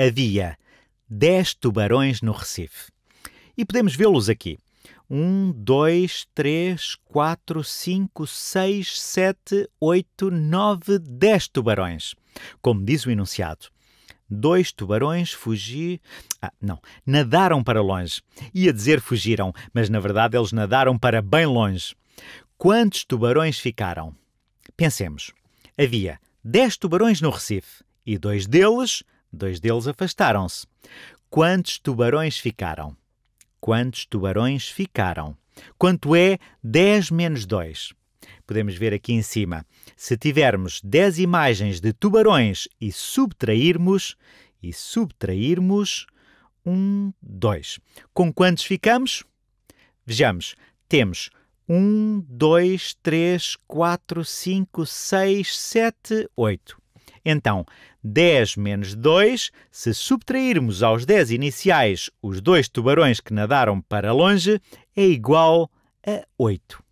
havia 10 tubarões no Recife. E podemos vê-los aqui. 1, 2, 3, 4, 5, 6, 7, 8, 9, 10 tubarões. Como diz o enunciado, dois tubarões fugir. Ah, não, nadaram para longe. Ia dizer fugiram, mas na verdade eles nadaram para bem longe. Quantos tubarões ficaram? Pensemos. Havia 10 tubarões no Recife e dois deles Dois deles afastaram-se. Quantos tubarões ficaram? Quantos tubarões ficaram? Quanto é 10 menos 2? Podemos ver aqui em cima. Se tivermos 10 imagens de tubarões e subtrairmos, e subtrairmos 1, 2. Com quantos ficamos? Vejamos, temos 1, 2, 3, 4, 5, 6, 7, 8. Então, 10 menos 2, se subtrairmos aos 10 iniciais os dois tubarões que nadaram para longe, é igual a 8.